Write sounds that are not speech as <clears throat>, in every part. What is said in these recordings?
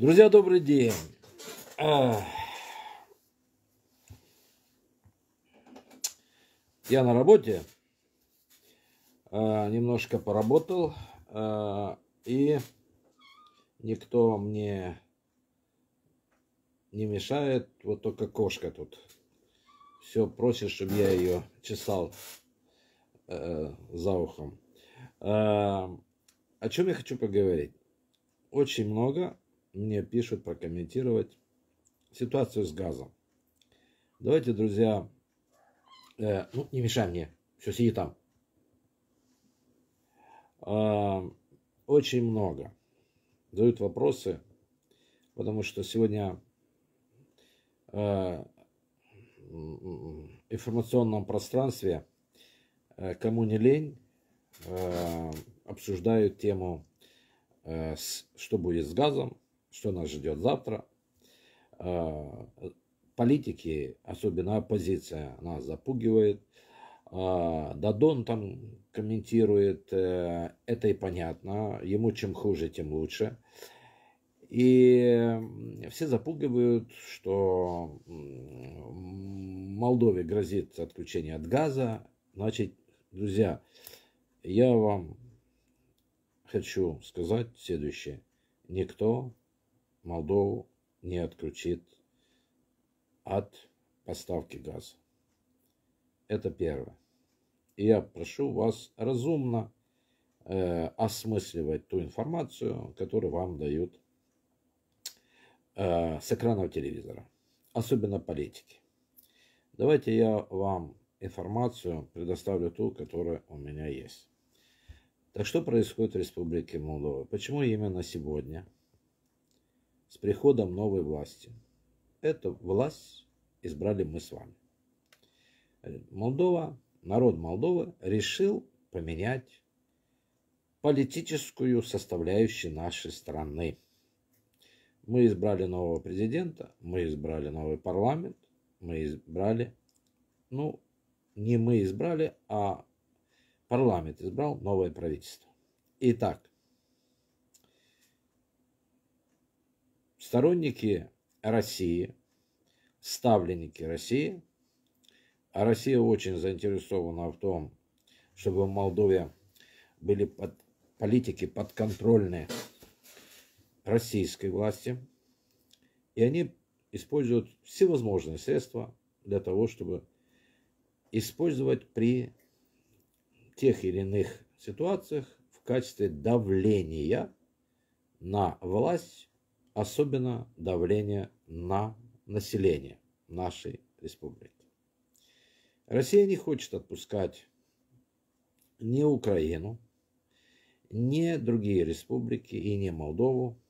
Друзья, добрый день. А. Я на работе. А, немножко поработал. А, и никто мне не мешает. Вот только кошка тут. Все просит, чтобы я ее чесал э, за ухом. О чем я хочу поговорить? Очень много мне пишут прокомментировать ситуацию с газом. Давайте, друзья, э, ну, не мешай мне, все, сиди там. Э, очень много дают вопросы, потому что сегодня э, информационном пространстве, э, кому не лень, э, обсуждают тему, э, что будет с газом, что нас ждет завтра. А, политики, особенно оппозиция, нас запугивает. А, Дадон там комментирует, э, это и понятно, ему чем хуже, тем лучше. И все запугивают, что Молдове грозит отключение от газа. Значит, друзья, я вам хочу сказать следующее. Никто Молдову не отключит от поставки газа. Это первое. И я прошу вас разумно э, осмысливать ту информацию, которую вам дают э, с экранов телевизора, особенно политики. Давайте я вам информацию предоставлю ту, которая у меня есть. Так что происходит в Республике Молдова? Почему именно сегодня? с приходом новой власти. Эту власть избрали мы с вами. Молдова, народ Молдовы решил поменять политическую составляющую нашей страны. Мы избрали нового президента, мы избрали новый парламент, мы избрали, ну, не мы избрали, а парламент избрал новое правительство. Итак, Сторонники России, ставленники России, а Россия очень заинтересована в том, чтобы в Молдове были под, политики подконтрольные российской власти, и они используют всевозможные средства для того, чтобы использовать при тех или иных ситуациях в качестве давления на власть особенно давление на население нашей республики. Россия не хочет отпускать ни Украину, ни другие республики и ни Молдову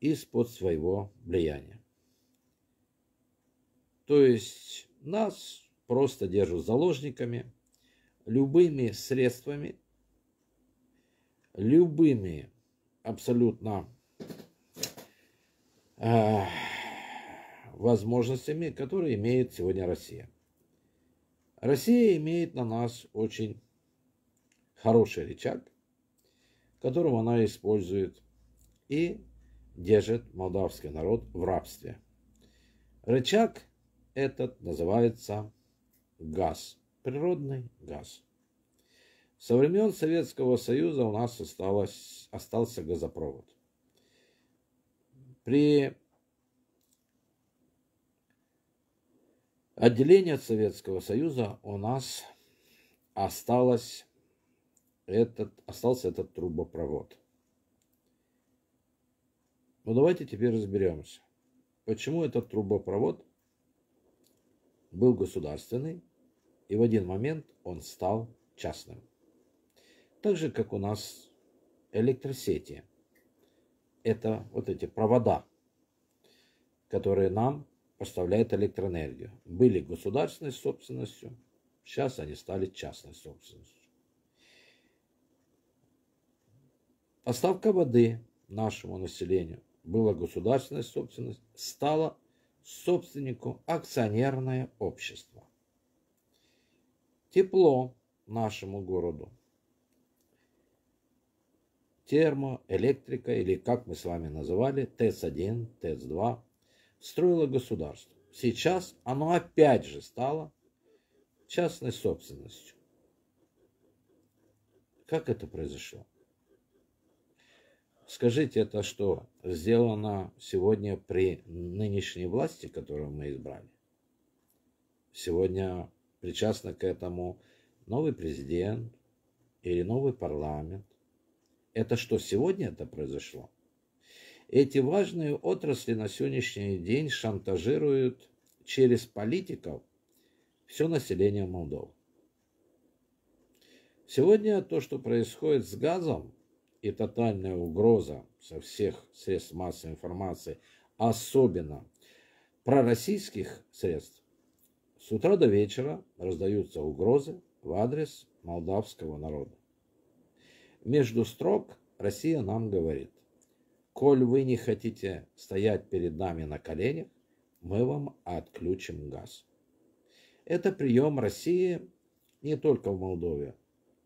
из-под своего влияния. То есть нас просто держат заложниками любыми средствами, любыми абсолютно Э, возможностями, которые имеет сегодня Россия. Россия имеет на нас очень хороший рычаг, которым она использует и держит молдавский народ в рабстве. Рычаг этот называется газ, природный газ. Со времен Советского Союза у нас осталось, остался газопровод – при отделении от Советского Союза у нас осталось этот, остался этот трубопровод. Ну давайте теперь разберемся, почему этот трубопровод был государственный и в один момент он стал частным. Так же, как у нас электросети – это вот эти провода, которые нам поставляют электроэнергию. Были государственной собственностью, сейчас они стали частной собственностью. Поставка воды нашему населению была государственной собственностью, стала собственнику акционерное общество. Тепло нашему городу термоэлектрика или, как мы с вами называли, ТЭЦ-1, ТЭЦ-2, строило государство. Сейчас оно опять же стало частной собственностью. Как это произошло? Скажите, это что сделано сегодня при нынешней власти, которую мы избрали? Сегодня причастны к этому новый президент или новый парламент, это что, сегодня это произошло? Эти важные отрасли на сегодняшний день шантажируют через политиков все население Молдовы. Сегодня то, что происходит с газом и тотальная угроза со всех средств массовой информации, особенно пророссийских средств, с утра до вечера раздаются угрозы в адрес молдавского народа. Между строк Россия нам говорит, коль вы не хотите стоять перед нами на коленях, мы вам отключим газ. Это прием России не только в Молдове,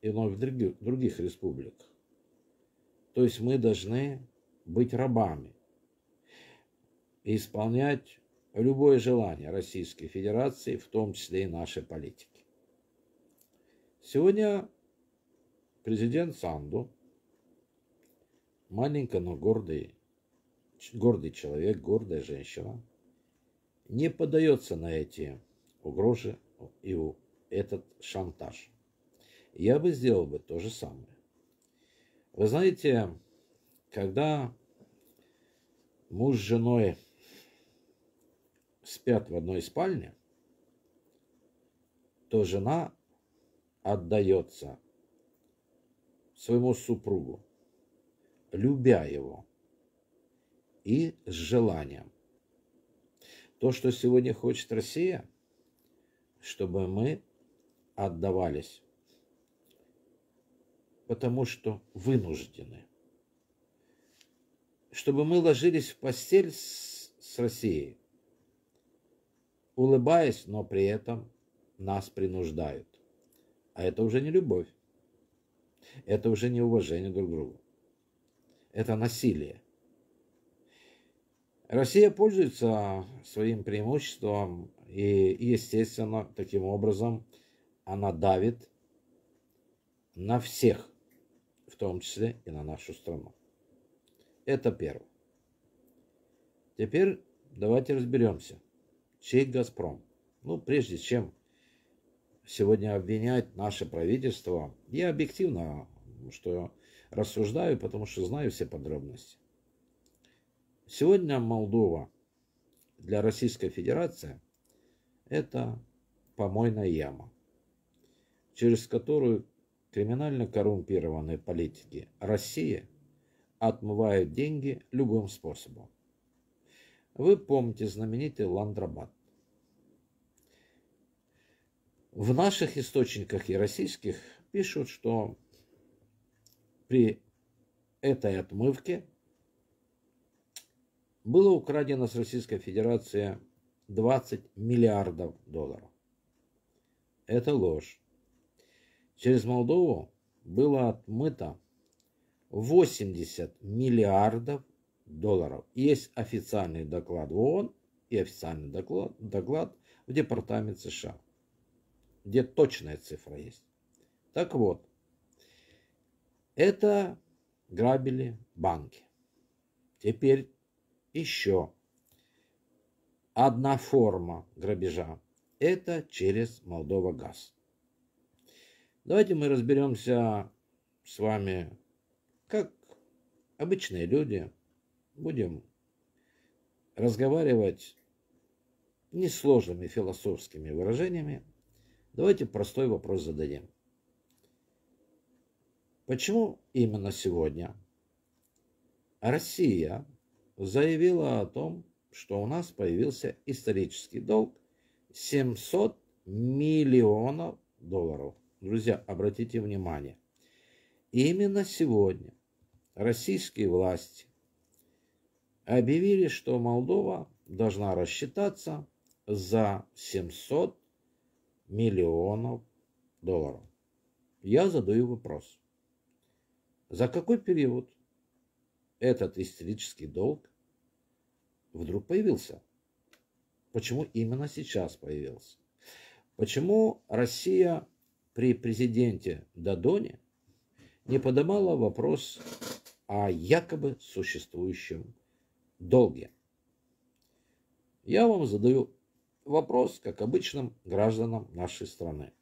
и но и в других, других республиках. То есть мы должны быть рабами и исполнять любое желание Российской Федерации, в том числе и нашей политики. Сегодня Президент Санду, маленькая, но гордый, гордый человек, гордая женщина, не поддается на эти угрозы и этот шантаж. Я бы сделал бы то же самое. Вы знаете, когда муж с женой спят в одной спальне, то жена отдается своему супругу, любя его и с желанием. То, что сегодня хочет Россия, чтобы мы отдавались, потому что вынуждены. Чтобы мы ложились в постель с, с Россией, улыбаясь, но при этом нас принуждают. А это уже не любовь. Это уже не уважение друг к другу. Это насилие. Россия пользуется своим преимуществом, и, естественно, таким образом она давит на всех, в том числе и на нашу страну. Это первое. Теперь давайте разберемся, чей «Газпром». Ну, прежде чем сегодня обвинять наше правительство. Я объективно что рассуждаю, потому что знаю все подробности. Сегодня Молдова для Российской Федерации это помойная яма, через которую криминально коррумпированные политики России отмывают деньги любым способом. Вы помните знаменитый Ландрабад. В наших источниках и российских пишут, что при этой отмывке было украдено с Российской Федерации 20 миллиардов долларов. Это ложь. Через Молдову было отмыто 80 миллиардов долларов. Есть официальный доклад в ООН и официальный доклад, доклад в Департамент США где точная цифра есть. Так вот, это грабили банки. Теперь еще одна форма грабежа. Это через Молдова газ. Давайте мы разберемся с вами, как обычные люди. Будем разговаривать несложными философскими выражениями Давайте простой вопрос зададим. Почему именно сегодня Россия заявила о том, что у нас появился исторический долг 700 миллионов долларов? Друзья, обратите внимание. Именно сегодня российские власти объявили, что Молдова должна рассчитаться за 700 миллионов долларов. Я задаю вопрос. За какой период этот исторический долг вдруг появился? Почему именно сейчас появился? Почему Россия при президенте Дадоне не поднимала вопрос о якобы существующем долге? Я вам задаю вопрос, как обычным гражданам нашей страны.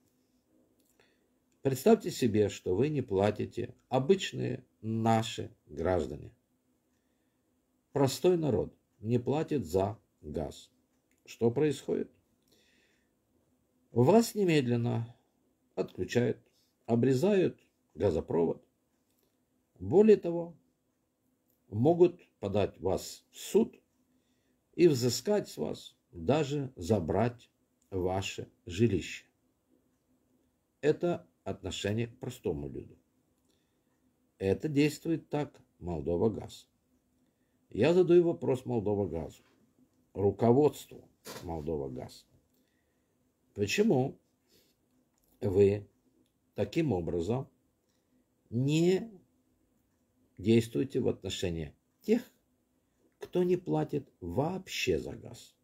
Представьте себе, что вы не платите обычные наши граждане. Простой народ не платит за газ. Что происходит? Вас немедленно отключают, обрезают газопровод. Более того, могут подать вас в суд и взыскать с вас даже забрать ваше жилище. Это отношение к простому люду. Это действует так Молдова Газ. Я задаю вопрос Молдова Газу, руководству Молдова Газ. Почему вы таким образом не действуете в отношении тех, кто не платит вообще за газ?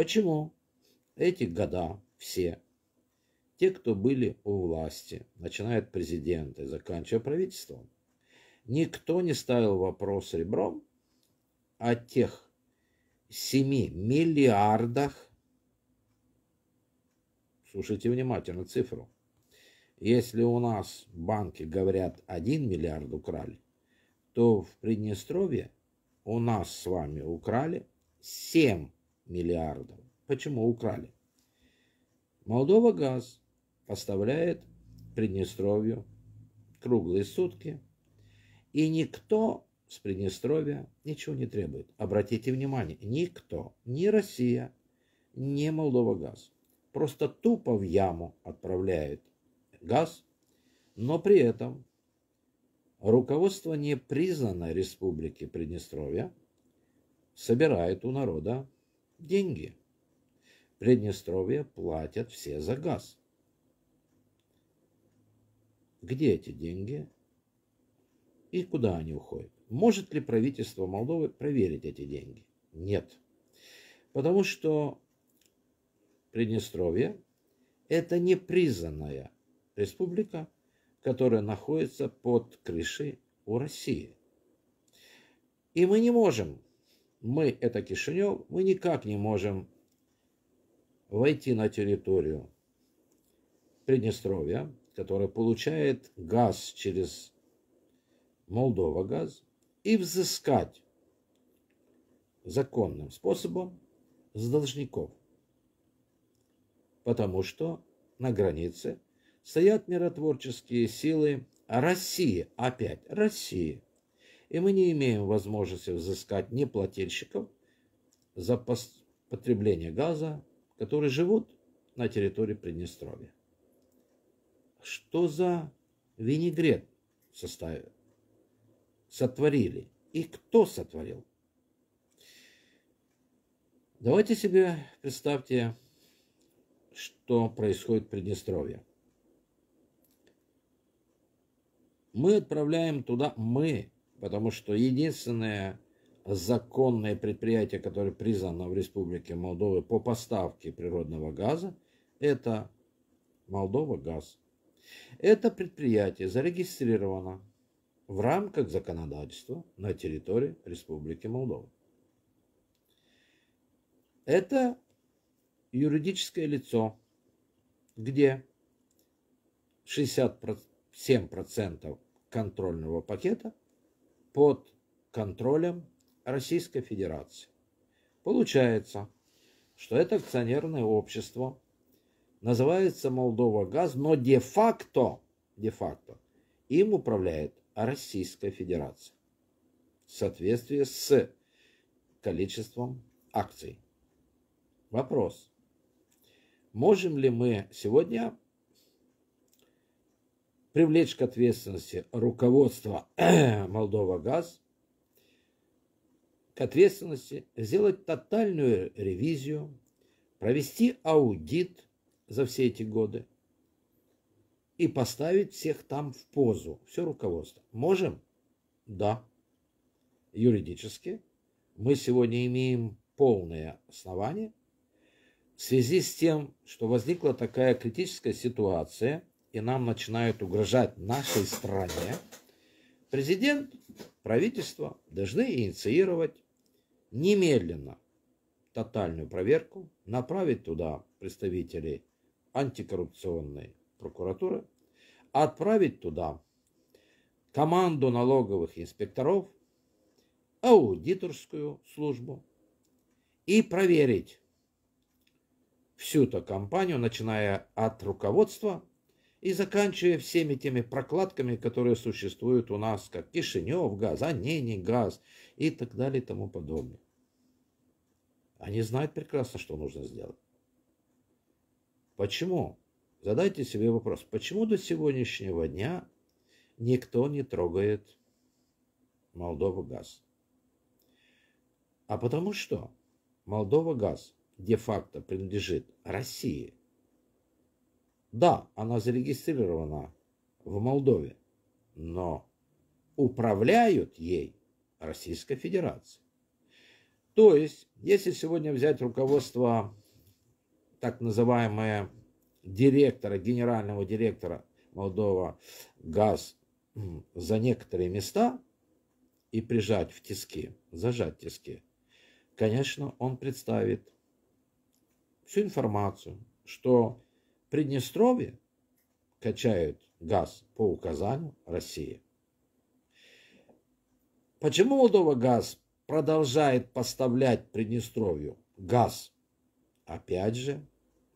Почему? Эти года все, те, кто были у власти, начиная от президента и заканчивая правительством, никто не ставил вопрос ребром о тех 7 миллиардах, слушайте внимательно цифру, если у нас банки говорят 1 миллиард украли, то в Приднестровье у нас с вами украли 7 миллиардов. Почему украли? Молдова газ поставляет Приднестровью круглые сутки, и никто с Приднестровья ничего не требует. Обратите внимание, никто, ни Россия, ни Молдова газ, просто тупо в яму отправляет газ, но при этом руководство непризнанной республики Приднестровья собирает у народа деньги. Приднестровье платят все за газ. Где эти деньги и куда они уходят? Может ли правительство Молдовы проверить эти деньги? Нет. Потому что Приднестровье – это непризнанная республика, которая находится под крышей у России. И мы не можем мы – это Кишинев, мы никак не можем войти на территорию Приднестровья, которая получает газ через Молдова газ, и взыскать законным способом с должников. Потому что на границе стоят миротворческие силы России, опять России – и мы не имеем возможности взыскать ни плательщиков за потребление газа, которые живут на территории Приднестровья. Что за винегрет в сотворили и кто сотворил? Давайте себе представьте, что происходит в Приднестровье. Мы отправляем туда, мы, Потому что единственное законное предприятие, которое признано в Республике Молдова по поставке природного газа, это Молдова Газ. Это предприятие зарегистрировано в рамках законодательства на территории Республики Молдова. Это юридическое лицо, где 67% контрольного пакета под контролем Российской Федерации. Получается, что это акционерное общество называется Молдова Газ, но де-факто, де-факто им управляет Российская Федерация в соответствии с количеством акций. Вопрос. Можем ли мы сегодня привлечь к ответственности руководство <clears throat> Молдова ГАЗ, к ответственности сделать тотальную ревизию, провести аудит за все эти годы и поставить всех там в позу, все руководство. Можем? Да. Юридически мы сегодня имеем полное основание в связи с тем, что возникла такая критическая ситуация – и нам начинают угрожать нашей стране, президент, правительство должны инициировать немедленно тотальную проверку, направить туда представителей антикоррупционной прокуратуры, отправить туда команду налоговых инспекторов, аудиторскую службу и проверить всю эту компанию, начиная от руководства и заканчивая всеми теми прокладками, которые существуют у нас, как Кишинев газ, а не, газ и так далее и тому подобное. Они знают прекрасно, что нужно сделать. Почему? Задайте себе вопрос, почему до сегодняшнего дня никто не трогает Молдову газ? А потому что Молдова газ де-факто принадлежит России – да, она зарегистрирована в Молдове, но управляют ей Российской Федерации. То есть, если сегодня взять руководство так называемое директора, генерального директора Молдова ГАЗ <clears throat> за некоторые места и прижать в тиски, зажать тиски, конечно, он представит всю информацию, что Приднестровье качают газ по указанию России. Почему Молдова газ продолжает поставлять Приднестровью газ? Опять же,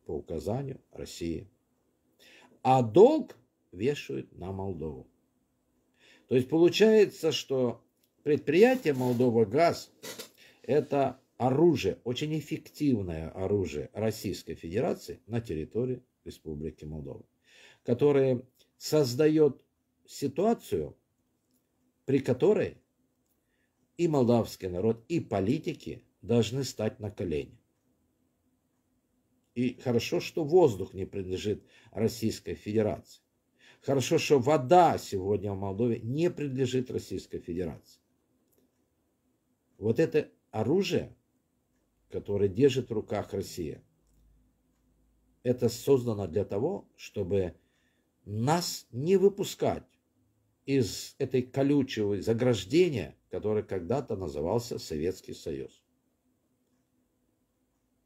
по указанию России. А долг вешают на Молдову. То есть получается, что предприятие Молдова газ это оружие, очень эффективное оружие Российской Федерации на территории Республики Молдова, которая создает ситуацию, при которой и молдавский народ, и политики должны стать на колени. И хорошо, что воздух не принадлежит Российской Федерации. Хорошо, что вода сегодня в Молдове не принадлежит Российской Федерации. Вот это оружие, которое держит в руках Россия – это создано для того, чтобы нас не выпускать из этой колючего заграждения, которое когда-то назывался Советский Союз.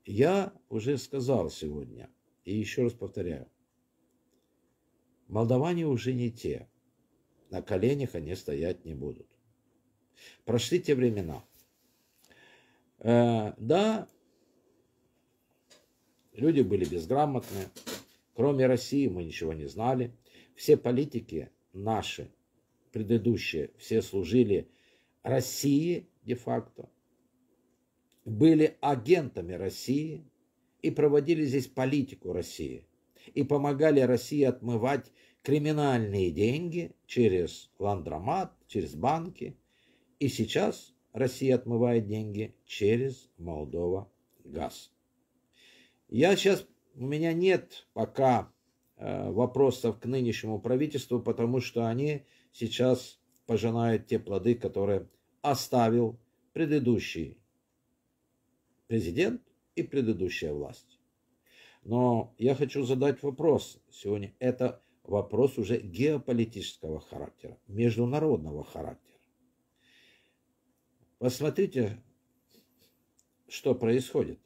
Я уже сказал сегодня, и еще раз повторяю, молдаване уже не те, на коленях они стоять не будут. Прошли те времена. Э, да, Люди были безграмотные. Кроме России мы ничего не знали. Все политики наши, предыдущие, все служили России де-факто, были агентами России и проводили здесь политику России. И помогали России отмывать криминальные деньги через ландромат, через банки. И сейчас Россия отмывает деньги через Молдова газ. Я сейчас, у меня нет пока э, вопросов к нынешнему правительству, потому что они сейчас пожинают те плоды, которые оставил предыдущий президент и предыдущая власть. Но я хочу задать вопрос сегодня. Это вопрос уже геополитического характера, международного характера. Посмотрите, что происходит.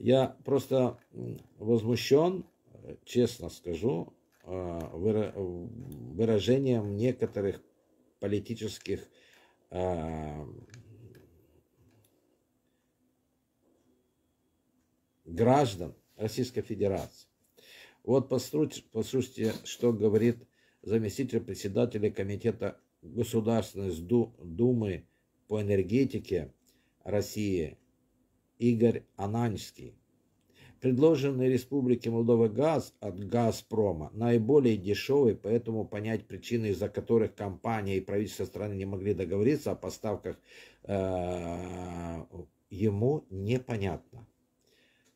Я просто возмущен, э, честно скажу, э, выражением некоторых политических э, граждан Российской Федерации. Вот послушайте, что говорит заместитель председателя Комитета Государственной Думы по энергетике России Игорь Ананский. Предложенный Республике Молдова газ от «Газпрома» наиболее дешевый, поэтому понять причины, из-за которых компания и правительство страны не могли договориться о поставках, э, ему непонятно.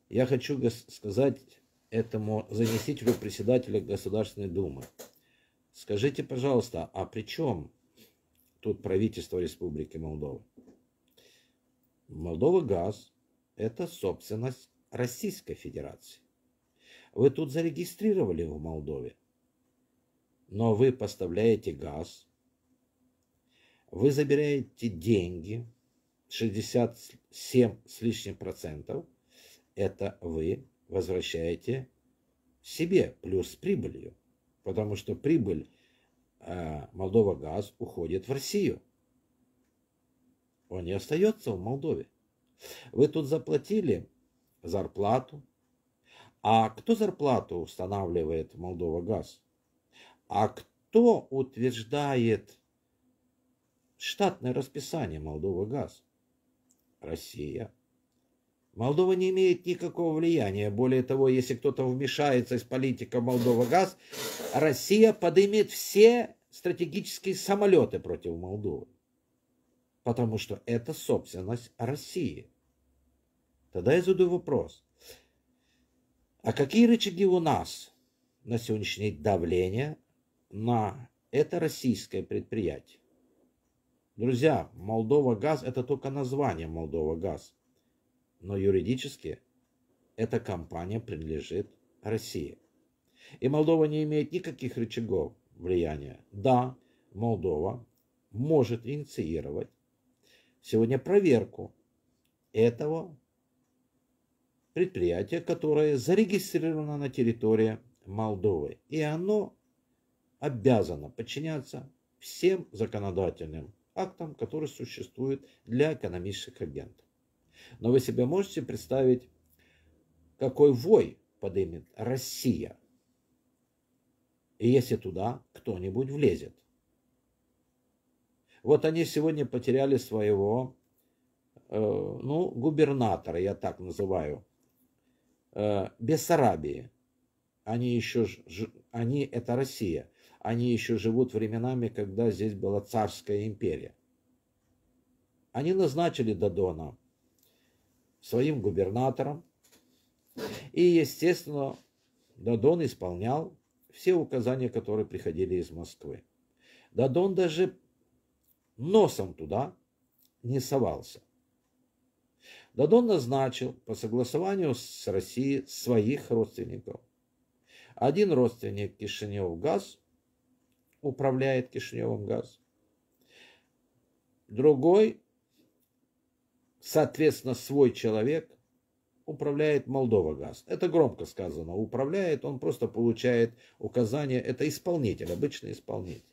Я хочу сказать этому заместителю председателя Государственной Думы. Скажите, пожалуйста, а при чем тут правительство Республики Молдова? Молдова газ это собственность Российской Федерации. Вы тут зарегистрировали в Молдове, но вы поставляете газ, вы забираете деньги, 67 с лишним процентов, это вы возвращаете себе плюс прибылью, потому что прибыль э, Молдова газ уходит в Россию. Он не остается в Молдове. Вы тут заплатили зарплату. А кто зарплату устанавливает Молдова ГАЗ? А кто утверждает штатное расписание Молдова ГАЗ? Россия. Молдова не имеет никакого влияния. Более того, если кто-то вмешается из политика Молдова ГАЗ, Россия поднимет все стратегические самолеты против Молдовы. Потому что это собственность России. Тогда я задаю вопрос. А какие рычаги у нас на сегодняшний день давления на это российское предприятие? Друзья, Молдова Газ это только название Молдова Газ. Но юридически эта компания принадлежит России. И Молдова не имеет никаких рычагов влияния. Да, Молдова может инициировать сегодня проверку этого предприятие, которое зарегистрировано на территории Молдовы, и оно обязано подчиняться всем законодательным актам, которые существуют для экономических агентов. Но вы себе можете представить, какой вой поднимет Россия, если туда кто-нибудь влезет. Вот они сегодня потеряли своего, э, ну, губернатора, я так называю, э, Бессарабии. Они еще, они это Россия. Они еще живут временами, когда здесь была царская империя. Они назначили Дадона своим губернатором. И, естественно, Дадон исполнял все указания, которые приходили из Москвы. Дадон даже носом туда не совался. Дадон назначил по согласованию с Россией своих родственников. Один родственник Кишинев ГАЗ управляет Кишиневым ГАЗ. Другой, соответственно, свой человек управляет Молдова ГАЗ. Это громко сказано. Управляет, он просто получает указания. Это исполнитель, обычный исполнитель.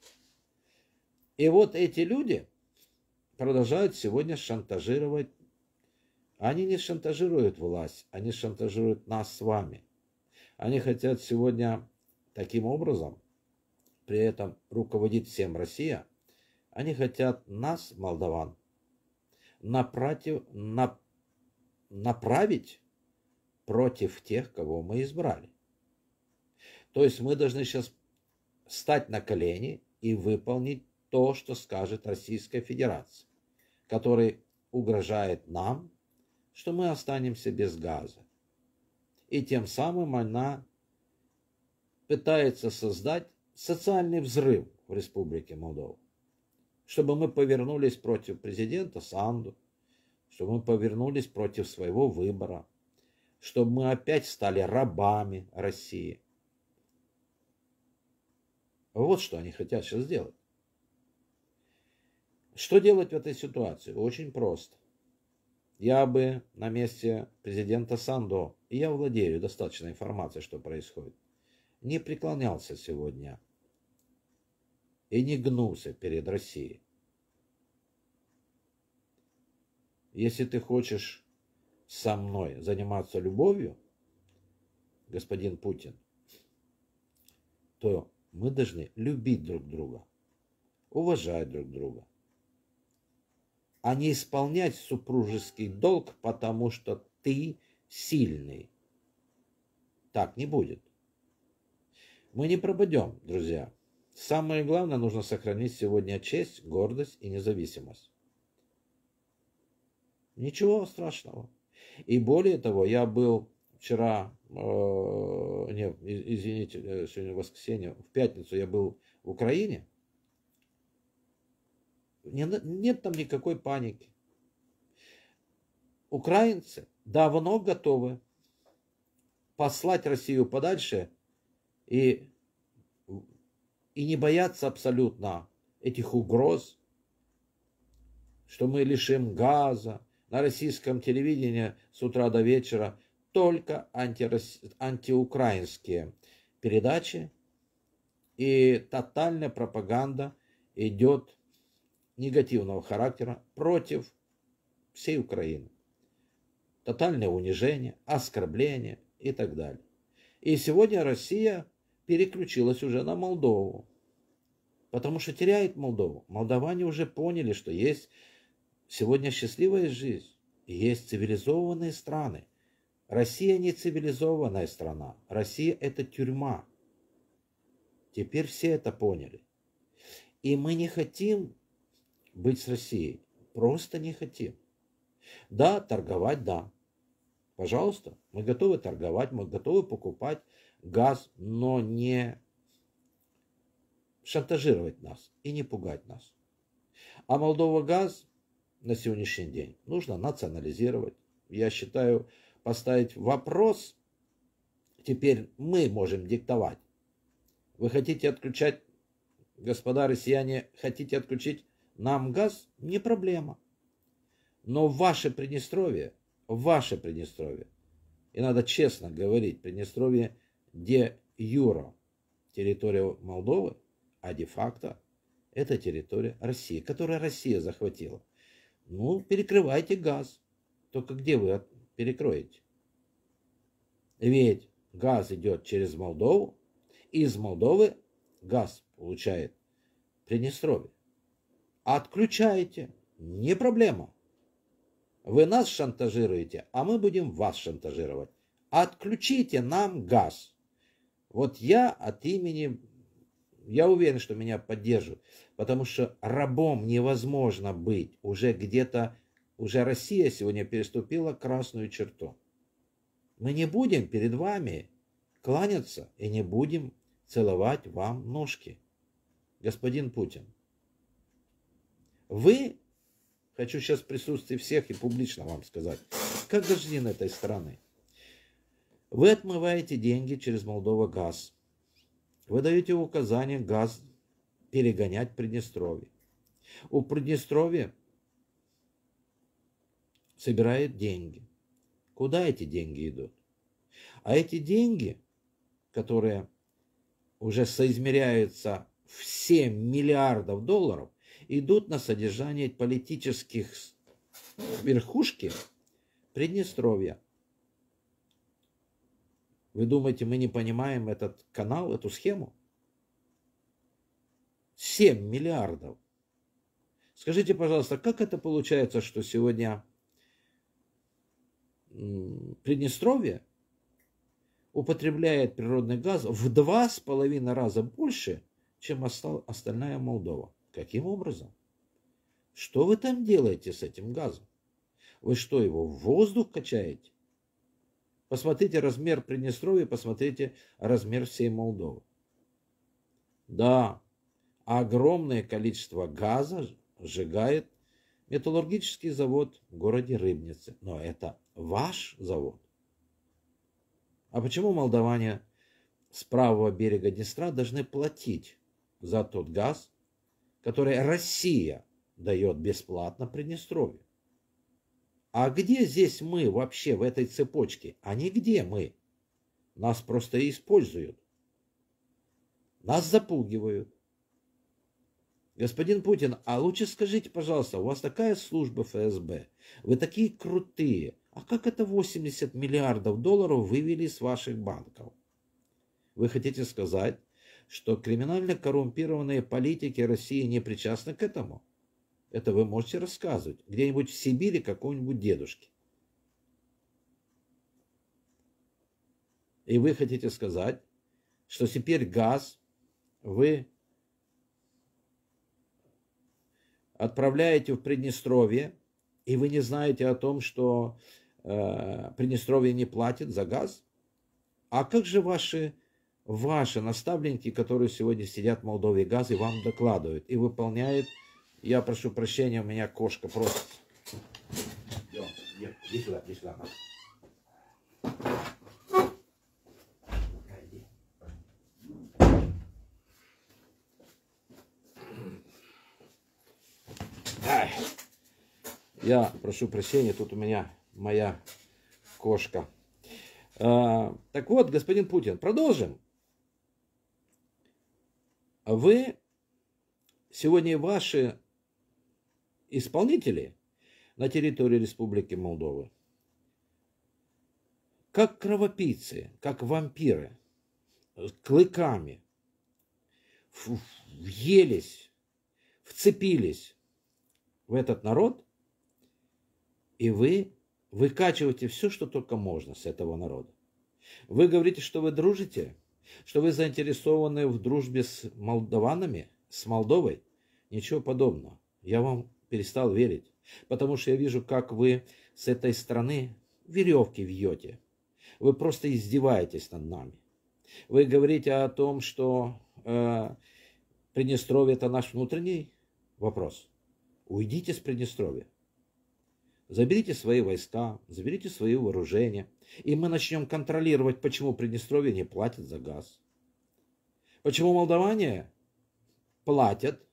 И вот эти люди продолжают сегодня шантажировать они не шантажируют власть, они шантажируют нас с вами. Они хотят сегодня таким образом, при этом руководит всем Россия, они хотят нас, молдаван, напротив, на, направить против тех, кого мы избрали. То есть мы должны сейчас встать на колени и выполнить то, что скажет Российская Федерация, который угрожает нам что мы останемся без газа. И тем самым она пытается создать социальный взрыв в Республике Молдова. Чтобы мы повернулись против президента Санду, чтобы мы повернулись против своего выбора, чтобы мы опять стали рабами России. Вот что они хотят сейчас сделать. Что делать в этой ситуации? Очень просто. Я бы на месте президента Сандо, и я владею достаточной информацией, что происходит, не преклонялся сегодня и не гнулся перед Россией. Если ты хочешь со мной заниматься любовью, господин Путин, то мы должны любить друг друга, уважать друг друга, а не исполнять супружеский долг, потому что ты сильный. Так не будет. Мы не пропадем, друзья. Самое главное, нужно сохранить сегодня честь, гордость и независимость. Ничего страшного. И более того, я был вчера, э, не, извините, э, сегодня воскресенье, в пятницу я был в Украине, нет, там никакой паники. Украинцы давно готовы послать Россию подальше и, и не бояться абсолютно этих угроз, что мы лишим газа. На российском телевидении с утра до вечера только антирос... антиукраинские передачи и тотальная пропаганда идет негативного характера против всей Украины. Тотальное унижение, оскорбление и так далее. И сегодня Россия переключилась уже на Молдову. Потому что теряет Молдову. Молдаване уже поняли, что есть сегодня счастливая жизнь. есть цивилизованные страны. Россия не цивилизованная страна. Россия это тюрьма. Теперь все это поняли. И мы не хотим быть с Россией просто не хотим. Да, торговать, да. Пожалуйста, мы готовы торговать, мы готовы покупать газ, но не шантажировать нас и не пугать нас. А Молдова газ на сегодняшний день нужно национализировать. Я считаю, поставить вопрос, теперь мы можем диктовать. Вы хотите отключать, господа россияне, хотите отключить нам газ не проблема. Но ваше Приднестровье, ваше Приднестровье, и надо честно говорить, Приднестровье де юро, территория Молдовы, а де-факто это территория России, которую Россия захватила. Ну, перекрывайте газ. Только где вы перекроете? Ведь газ идет через Молдову, и из Молдовы газ получает Приднестровье. Отключаете, Не проблема. Вы нас шантажируете, а мы будем вас шантажировать. Отключите нам газ. Вот я от имени... Я уверен, что меня поддержат, потому что рабом невозможно быть. Уже где-то, уже Россия сегодня переступила красную черту. Мы не будем перед вами кланяться и не будем целовать вам ножки. Господин Путин, вы, хочу сейчас в присутствии всех и публично вам сказать, как гражданин этой страны, вы отмываете деньги через Молдова газ. Вы даете указание газ перегонять в Приднестровье. У Приднестровья собирают деньги. Куда эти деньги идут? А эти деньги, которые уже соизмеряются в 7 миллиардов долларов, идут на содержание политических верхушки Приднестровья. Вы думаете, мы не понимаем этот канал, эту схему? 7 миллиардов. Скажите, пожалуйста, как это получается, что сегодня Приднестровье употребляет природный газ в два с половиной раза больше, чем остальная Молдова? Каким образом? Что вы там делаете с этим газом? Вы что, его в воздух качаете? Посмотрите размер Приднестровья, посмотрите размер всей Молдовы. Да, огромное количество газа сжигает металлургический завод в городе Рыбницы. Но это ваш завод. А почему молдаване с правого берега Днестра должны платить за тот газ, которые Россия дает бесплатно Приднестровью. А где здесь мы вообще в этой цепочке? А нигде мы. Нас просто используют. Нас запугивают. Господин Путин, а лучше скажите, пожалуйста, у вас такая служба ФСБ, вы такие крутые, а как это 80 миллиардов долларов вывели с ваших банков? Вы хотите сказать, что криминально коррумпированные политики России не причастны к этому? Это вы можете рассказывать где-нибудь в Сибири какому-нибудь дедушке. И вы хотите сказать, что теперь газ вы отправляете в Приднестровье, и вы не знаете о том, что э, Приднестровье не платит за газ? А как же ваши ваши наставники, которые сегодня сидят в Молдове газ и вам докладывают и выполняют. Я прошу прощения, у меня кошка просто... Иди сюда, иди сюда. Я прошу прощения, тут у меня моя кошка. А, так вот, господин Путин, продолжим. А вы сегодня ваши исполнители на территории Республики Молдовы, как кровопийцы, как вампиры, клыками, въелись, вцепились в этот народ, и вы выкачиваете все, что только можно с этого народа. Вы говорите, что вы дружите – что вы заинтересованы в дружбе с молдаванами, с Молдовой? Ничего подобного. Я вам перестал верить, потому что я вижу, как вы с этой страны веревки вьете. Вы просто издеваетесь над нами. Вы говорите о том, что э, Приднестровье – это наш внутренний вопрос. Уйдите с Приднестровья. Заберите свои войска, заберите свои вооружения, и мы начнем контролировать, почему Приднестровье не платит за газ. Почему молдаване платят?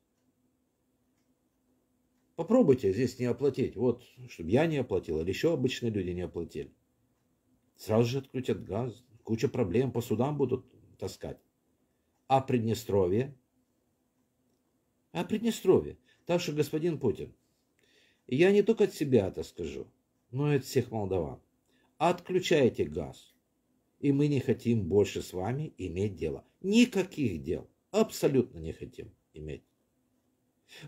Попробуйте здесь не оплатить. Вот, чтобы я не оплатил, или еще обычные люди не оплатили. Сразу же отключат газ, куча проблем по судам будут таскать. А Приднестровье? А Приднестровье? Так что, господин Путин, я не только от себя это скажу, но и от всех молдаван. Отключайте газ. И мы не хотим больше с вами иметь дело. Никаких дел. Абсолютно не хотим иметь.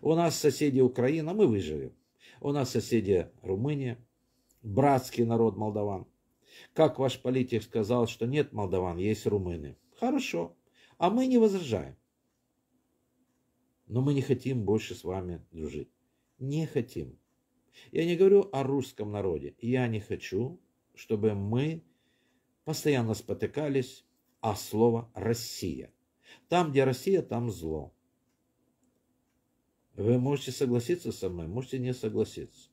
У нас соседи Украина, мы выживем. У нас соседи Румыния, братский народ молдаван. Как ваш политик сказал, что нет молдаван, есть румыны. Хорошо, а мы не возражаем. Но мы не хотим больше с вами дружить. Не хотим. Я не говорю о русском народе. Я не хочу, чтобы мы постоянно спотыкались о слово «Россия». Там, где Россия, там зло. Вы можете согласиться со мной, можете не согласиться.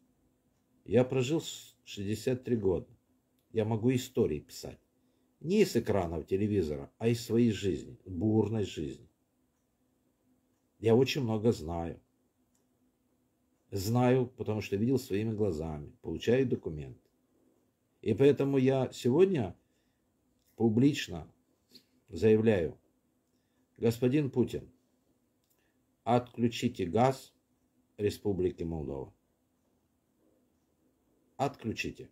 Я прожил 63 года. Я могу истории писать. Не из экранов телевизора, а из своей жизни, бурной жизни. Я очень много знаю. Знаю, потому что видел своими глазами, получаю документ. И поэтому я сегодня публично заявляю, господин Путин, отключите газ Республики Молдова. Отключите.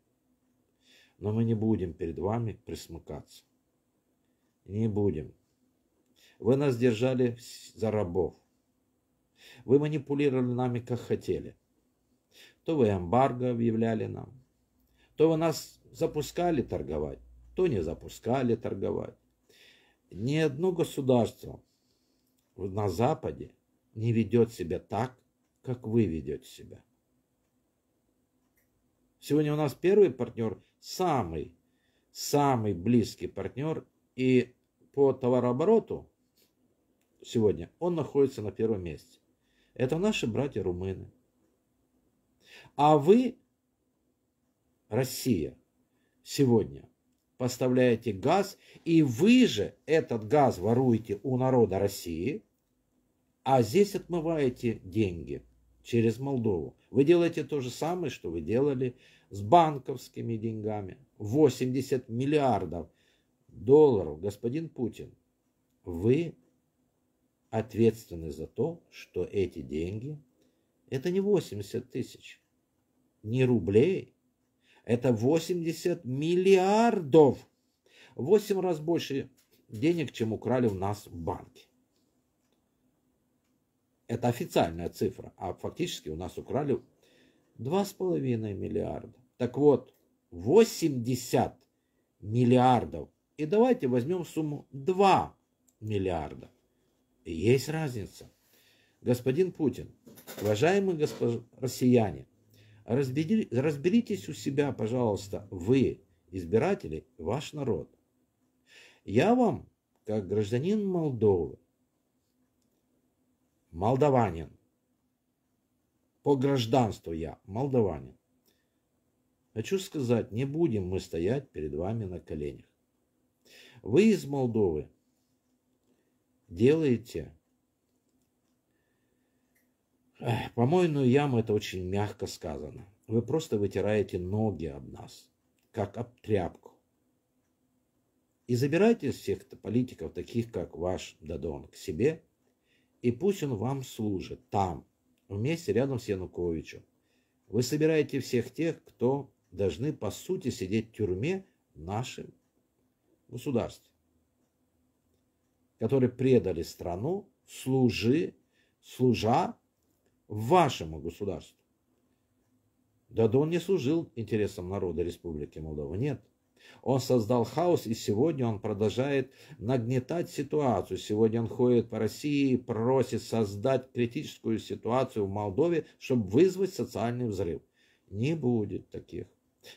Но мы не будем перед вами присмыкаться. Не будем. Вы нас держали за рабов. Вы манипулировали нами, как хотели. То вы эмбарго объявляли нам, то вы нас запускали торговать, то не запускали торговать. Ни одно государство на Западе не ведет себя так, как вы ведете себя. Сегодня у нас первый партнер, самый, самый близкий партнер, и по товарообороту сегодня он находится на первом месте. Это наши братья румыны. А вы, Россия, сегодня поставляете газ, и вы же этот газ воруете у народа России, а здесь отмываете деньги через Молдову. Вы делаете то же самое, что вы делали с банковскими деньгами. 80 миллиардов долларов, господин Путин, вы ответственны за то, что эти деньги – это не 80 тысяч, не рублей, это 80 миллиардов. Восемь раз больше денег, чем украли у нас в банке. Это официальная цифра, а фактически у нас украли 2,5 миллиарда. Так вот, 80 миллиардов. И давайте возьмем сумму 2 миллиарда. Есть разница. Господин Путин, уважаемые госпож... россияне, разбери... разберитесь у себя, пожалуйста, вы, избиратели, ваш народ. Я вам, как гражданин Молдовы, молдаванин, по гражданству я молдаванин, хочу сказать, не будем мы стоять перед вами на коленях. Вы из Молдовы делаете. Помойную яму это очень мягко сказано. Вы просто вытираете ноги об нас, как об тряпку. И забирайте всех политиков, таких как ваш Дадон, к себе, и пусть он вам служит там, вместе рядом с Януковичем. Вы собираете всех тех, кто должны по сути сидеть в тюрьме в нашем государстве которые предали страну, служи, служа вашему государству. Дадон не служил интересам народа Республики Молдова, нет. Он создал хаос, и сегодня он продолжает нагнетать ситуацию. Сегодня он ходит по России и просит создать критическую ситуацию в Молдове, чтобы вызвать социальный взрыв. Не будет таких.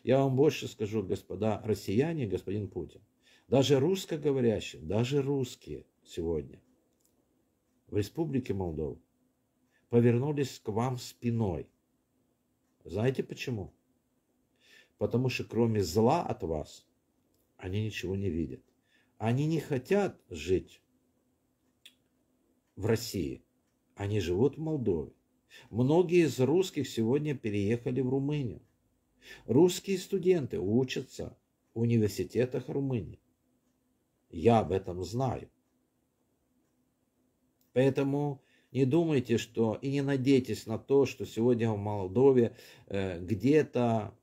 Я вам больше скажу, господа россияне, господин Путин. Даже русскоговорящим, даже русские сегодня в Республике Молдова повернулись к вам спиной. Знаете почему? Потому что кроме зла от вас они ничего не видят. Они не хотят жить в России. Они живут в Молдове. Многие из русских сегодня переехали в Румынию. Русские студенты учатся в университетах Румынии. Я об этом знаю. Поэтому не думайте, что и не надейтесь на то, что сегодня в Молдове э, где-то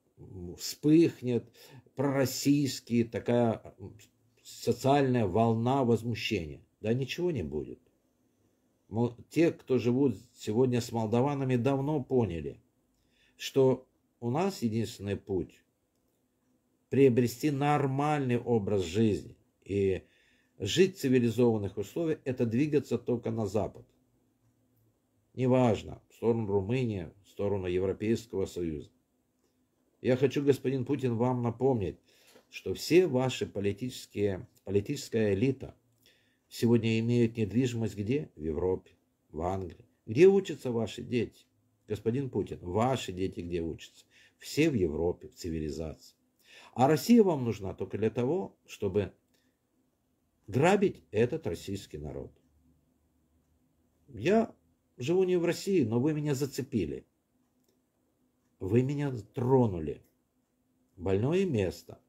вспыхнет пророссийский такая социальная волна возмущения. Да ничего не будет. те, кто живут сегодня с молдаванами, давно поняли, что у нас единственный путь приобрести нормальный образ жизни и жить в цивилизованных условиях – это двигаться только на запад. Неважно, в сторону Румынии, в сторону Европейского Союза. Я хочу, господин Путин, вам напомнить, что все ваши политические, политическая элита сегодня имеют недвижимость где? В Европе, в Англии. Где учатся ваши дети? Господин Путин, ваши дети где учатся? Все в Европе, в цивилизации. А Россия вам нужна только для того, чтобы грабить этот российский народ. Я живу не в России, но вы меня зацепили. Вы меня тронули. Больное место.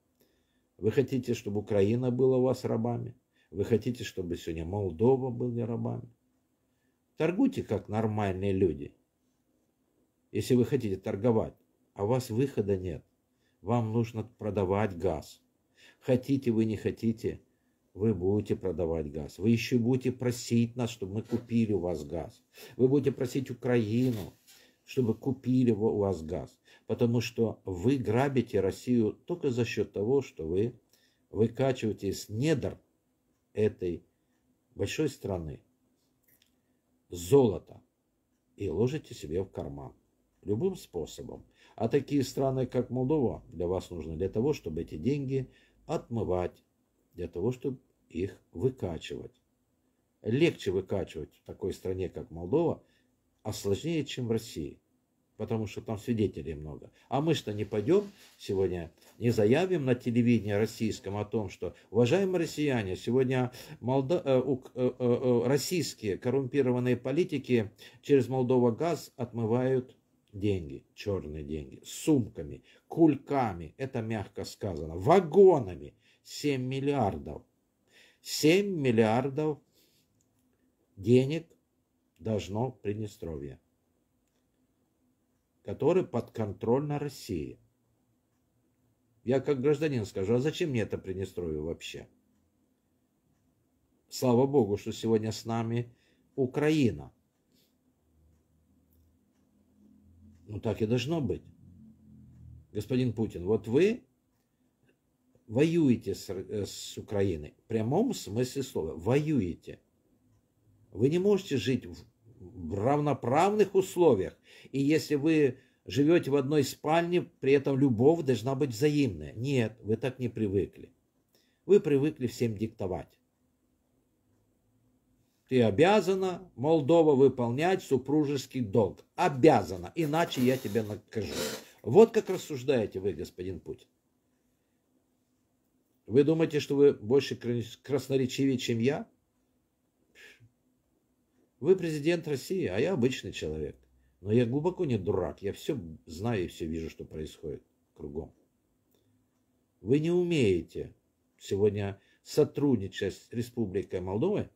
Вы хотите, чтобы Украина была у вас рабами? Вы хотите, чтобы сегодня Молдова была рабами? Торгуйте, как нормальные люди. Если вы хотите торговать, а у вас выхода нет. Вам нужно продавать газ. Хотите вы, не хотите, вы будете продавать газ. Вы еще будете просить нас, чтобы мы купили у вас газ. Вы будете просить Украину, чтобы купили у вас газ. Потому что вы грабите Россию только за счет того, что вы выкачиваете из недр этой большой страны золото и ложите себе в карман. Любым способом. А такие страны, как Молдова, для вас нужны для того, чтобы эти деньги отмывать. Для того, чтобы их выкачивать. Легче выкачивать в такой стране, как Молдова, а сложнее, чем в России. Потому что там свидетелей много. А мы что не пойдем сегодня, не заявим на телевидении российском о том, что, уважаемые россияне, сегодня Молдо... Э, э, э, э, российские коррумпированные политики через Молдова газ отмывают деньги, черные деньги, сумками, кульками, это мягко сказано, вагонами 7 миллиардов. 7 миллиардов денег должно Приднестровье, который на России. Я как гражданин скажу, а зачем мне это Приднестровье вообще? Слава Богу, что сегодня с нами Украина. Ну так и должно быть. Господин Путин, вот вы воюете с, э, с Украиной. В прямом смысле слова. Воюете. Вы не можете жить в, в равноправных условиях. И если вы живете в одной спальне, при этом любовь должна быть взаимная. Нет, вы так не привыкли. Вы привыкли всем диктовать. Ты обязана, Молдова, выполнять супружеский долг. Обязана, иначе я тебя накажу. Вот как рассуждаете вы, господин Путин. Вы думаете, что вы больше красноречивее, чем я? Вы президент России, а я обычный человек. Но я глубоко не дурак. Я все знаю и все вижу, что происходит кругом. Вы не умеете сегодня сотрудничать с Республикой Молдовы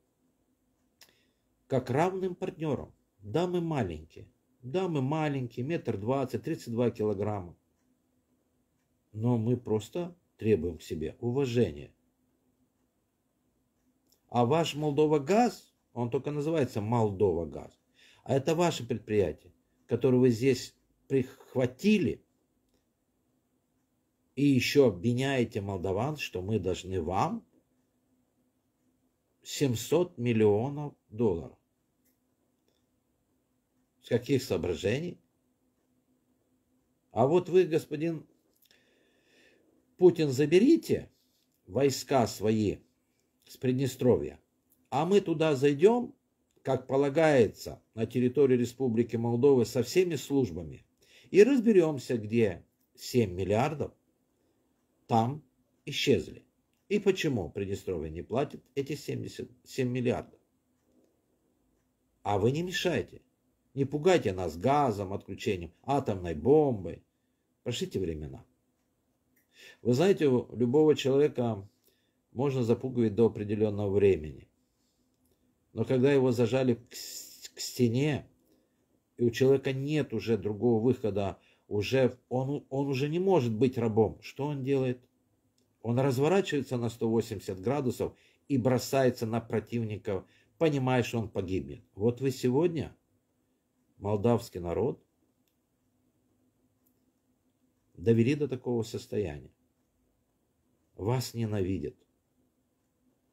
как равным партнером. Да, мы маленькие. Да, мы маленькие, метр двадцать, тридцать два килограмма. Но мы просто требуем к себе уважения. А ваш Молдова газ, он только называется Молдова газ, а это ваше предприятие, которое вы здесь прихватили и еще обвиняете молдаван, что мы должны вам 700 миллионов долларов. С каких соображений? А вот вы, господин Путин, заберите войска свои с Приднестровья, а мы туда зайдем, как полагается, на территории Республики Молдовы со всеми службами и разберемся, где 7 миллиардов там исчезли. И почему Приднестровье не платит эти 77 миллиардов? А вы не мешайте. Не пугайте нас газом, отключением, атомной бомбы. Пошлите времена. Вы знаете, любого человека можно запугивать до определенного времени. Но когда его зажали к, стене, и у человека нет уже другого выхода, уже он, он уже не может быть рабом, что он делает? Он разворачивается на 180 градусов и бросается на противника, понимая, что он погибнет. Вот вы сегодня, молдавский народ, довели до такого состояния. Вас ненавидят.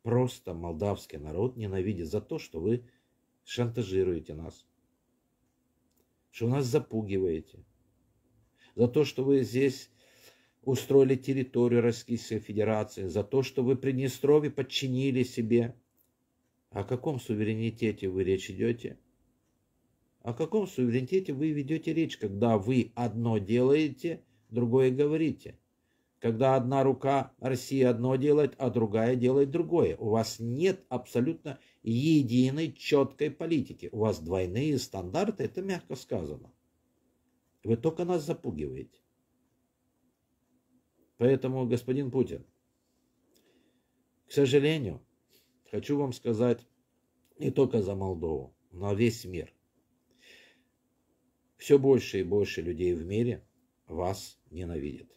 Просто молдавский народ ненавидит за то, что вы шантажируете нас. Что нас запугиваете. За то, что вы здесь устроили территорию Российской Федерации. За то, что вы Приднестровье подчинили себе. О каком суверенитете вы речь идете? О каком суверенитете вы ведете речь, когда вы одно делаете, другое говорите. Когда одна рука России одно делает, а другая делает другое. У вас нет абсолютно единой четкой политики. У вас двойные стандарты, это мягко сказано. Вы только нас запугиваете. Поэтому, господин Путин, к сожалению, хочу вам сказать не только за Молдову, но весь мир. Все больше и больше людей в мире – вас ненавидит.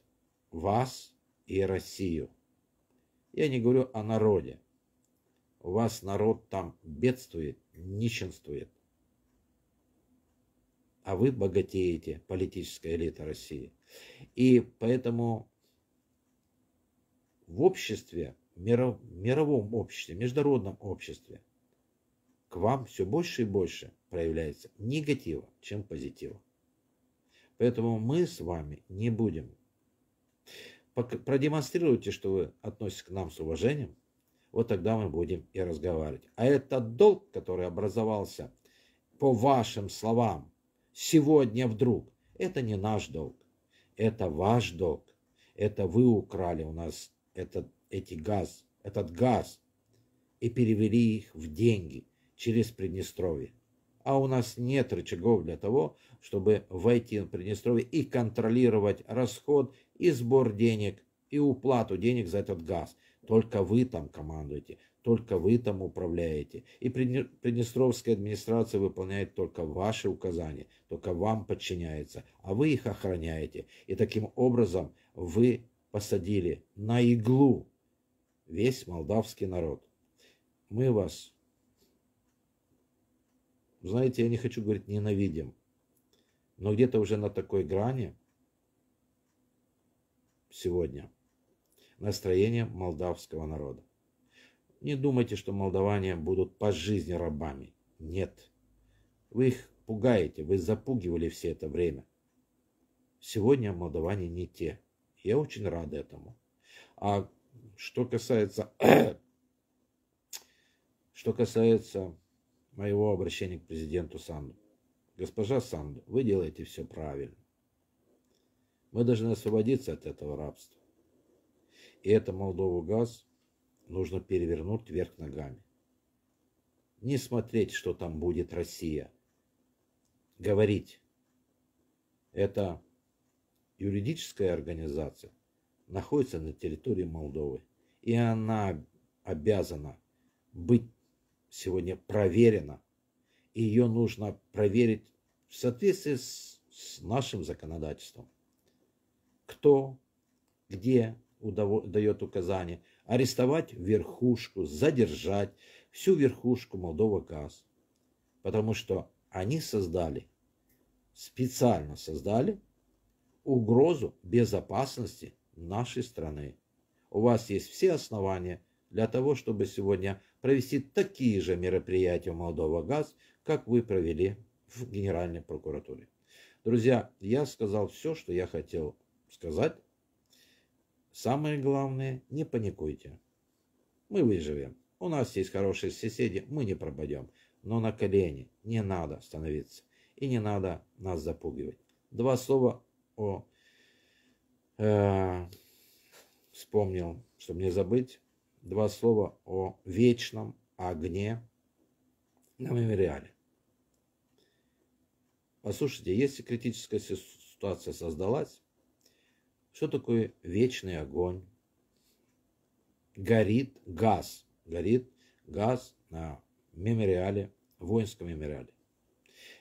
Вас и Россию. Я не говорю о народе. У вас народ там бедствует, нищенствует. А вы богатеете, политическая элита России. И поэтому в обществе, мировом обществе, международном обществе к вам все больше и больше проявляется негатива, чем позитива. Поэтому мы с вами не будем. Продемонстрируйте, что вы относитесь к нам с уважением, вот тогда мы будем и разговаривать. А этот долг, который образовался по вашим словам, сегодня вдруг, это не наш долг, это ваш долг. Это вы украли у нас этот, эти газ, этот газ и перевели их в деньги через Приднестровье. А у нас нет рычагов для того, чтобы войти в Приднестровье и контролировать расход и сбор денег, и уплату денег за этот газ. Только вы там командуете, только вы там управляете. И Приднестровская администрация выполняет только ваши указания, только вам подчиняется, а вы их охраняете. И таким образом вы посадили на иглу весь молдавский народ. Мы вас знаете, я не хочу говорить ненавидим, но где-то уже на такой грани сегодня настроение молдавского народа. Не думайте, что молдаване будут по жизни рабами. Нет. Вы их пугаете, вы запугивали все это время. Сегодня молдаване не те. Я очень рад этому. А что касается, <clears throat> что касается моего обращения к президенту Санду. Госпожа Санду, вы делаете все правильно. Мы должны освободиться от этого рабства. И это Молдову газ нужно перевернуть вверх ногами. Не смотреть, что там будет Россия. Говорить. Это юридическая организация находится на территории Молдовы. И она обязана быть сегодня проверена, и ее нужно проверить в соответствии с, с нашим законодательством. Кто, где удов... дает указание арестовать верхушку, задержать всю верхушку Молдова ГАЗ, потому что они создали, специально создали угрозу безопасности нашей страны. У вас есть все основания – для того, чтобы сегодня провести такие же мероприятия в Молдова ГАЗ, как вы провели в Генеральной прокуратуре. Друзья, я сказал все, что я хотел сказать. Самое главное, не паникуйте. Мы выживем. У нас есть хорошие соседи, мы не пропадем. Но на колени не надо становиться. И не надо нас запугивать. Два слова о... Э, вспомнил, чтобы не забыть два слова о вечном огне на мемориале. Послушайте, если критическая ситуация создалась, что такое вечный огонь? Горит газ. Горит газ на мемориале, воинском мемориале.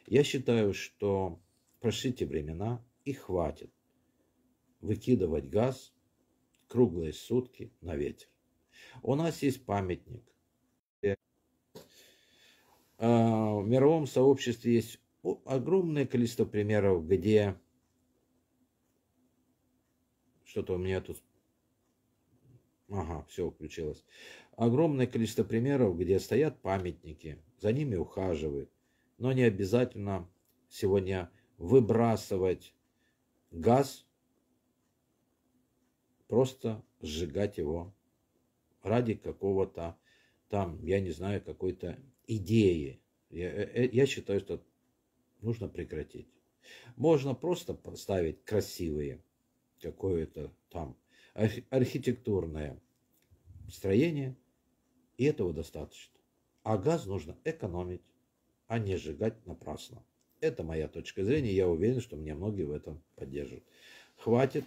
Я считаю, что прошли те времена и хватит выкидывать газ круглые сутки на ветер. У нас есть памятник. Э, в мировом сообществе есть огромное количество примеров, где что-то у меня тут... Ага, все, включилось. Огромное количество примеров, где стоят памятники, за ними ухаживают. Но не обязательно сегодня выбрасывать газ, просто сжигать его ради какого-то там, я не знаю, какой-то идеи. Я, э, э, я считаю, что нужно прекратить. Можно просто поставить красивые, какое-то там архитектурное строение, и этого достаточно. А газ нужно экономить, а не сжигать напрасно. Это моя точка зрения, я уверен, что меня многие в этом поддержат. Хватит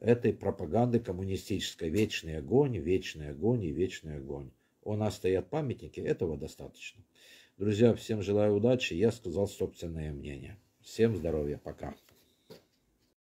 этой пропаганды коммунистической. Вечный огонь, вечный огонь и вечный огонь. У нас стоят памятники, этого достаточно. Друзья, всем желаю удачи. Я сказал собственное мнение. Всем здоровья, пока.